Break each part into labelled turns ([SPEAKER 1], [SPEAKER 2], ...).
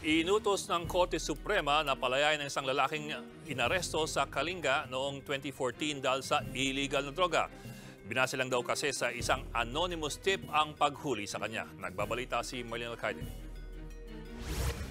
[SPEAKER 1] Inutos ng Korte Suprema na palayain ang isang lalaking inaresto sa Kalinga noong 2014 dahil sa illegal na droga. Binasa lang daw kasi sa isang anonymous tip ang paghuli sa kanya. Nagbabalita si Marlene Alcaide.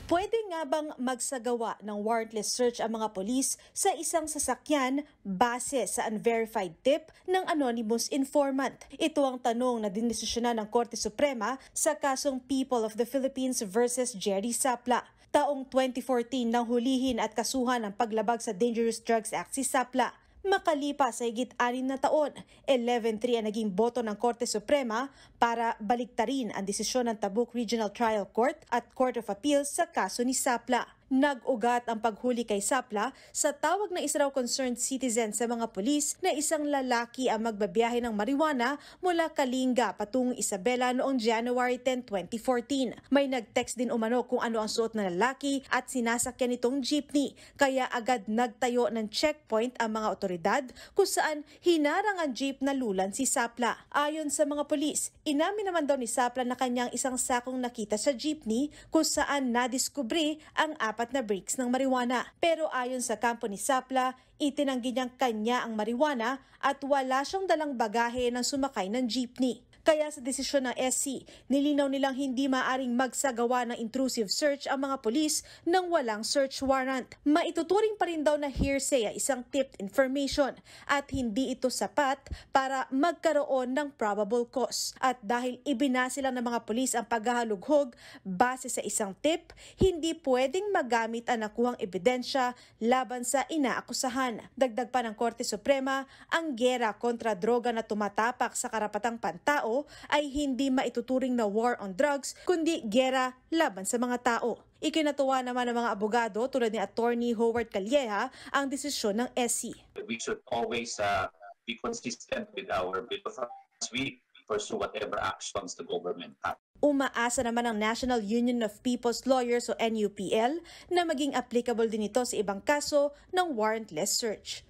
[SPEAKER 2] Pwede nga bang magsagawa ng warrantless search ang mga polis sa isang sasakyan base sa unverified tip ng anonymous informant? Ito ang tanong na dinisisyonan ng Korte Suprema sa kasong People of the Philippines versus Jerry Sapla. Taong 2014 nang hulihin at kasuhan ng paglabag sa Dangerous Drugs Act si Sapla. Makalipas sa higit anin na taon, 11-3 ang naging boto ng Korte Suprema para baliktarin ang desisyon ng Tabuk Regional Trial Court at Court of Appeals sa kaso ni Sapla nag-ugat ang paghuli kay Sapla sa tawag ng isa concerned citizen sa mga pulis na isang lalaki ang magbabiyahe ng marijuana mula Kalinga patungong Isabela noong January 10, 2014. May nag-text din umano kung ano ang suot ng lalaki at sinasakyan nitong jeepney kaya agad nagtayo ng checkpoint ang mga otoridad kung saan hinarang ang jeep na lulan si Sapla. Ayon sa mga pulis, inamin naman daw ni Sapla na kanyang isang sakong nakita sa jeepney kung saan nadiskubre ang app apat na breaks ng marijuana. Pero ayon sa kampo ni Sapla, itinanggi niyang kanya ang marijuana at wala siyang dalang bagahe ng sumakay ng jeepney. Kaya sa desisyon ng SC, nilinaw nilang hindi maaring magsagawa ng intrusive search ang mga polis nang walang search warrant. Maituturing pa rin daw na hearsay ang isang tipped information at hindi ito sapat para magkaroon ng probable cause. At dahil ibinasa lang ng mga polis ang paghahalughog base sa isang tip, hindi pwedeng magamit ang nakuhang ebidensya laban sa inaakusahan. Dagdag pa ng Korte Suprema, ang gera kontra droga na tumatapak sa karapatang pantao ay hindi maituturing na war on drugs kundi gera laban sa mga tao. Ikinatuwa naman ng mga abogado tulad ni Attorney Howard Calleja ang desisyon ng SC. E. We should always uh, be consistent with our bill of rights. We pursue whatever actions the government has. Umaasa naman ang National Union of People's Lawyers o NUPL na maging applicable din ito sa ibang kaso ng warrantless search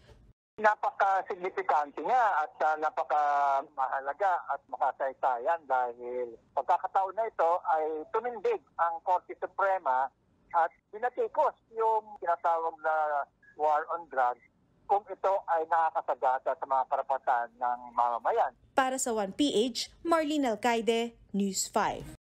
[SPEAKER 1] napaka-signifikante niya at uh, napaka-mahalaga at makasaysayan dahil pagkakataon na ito ay tumindig ang Korte Suprema at pinatikos yung tinatawag na war on drugs kung ito ay nakakasagata sa mga karapatan ng
[SPEAKER 2] mamamayan. Para sa 1PH, Marlene Alcaide, News 5.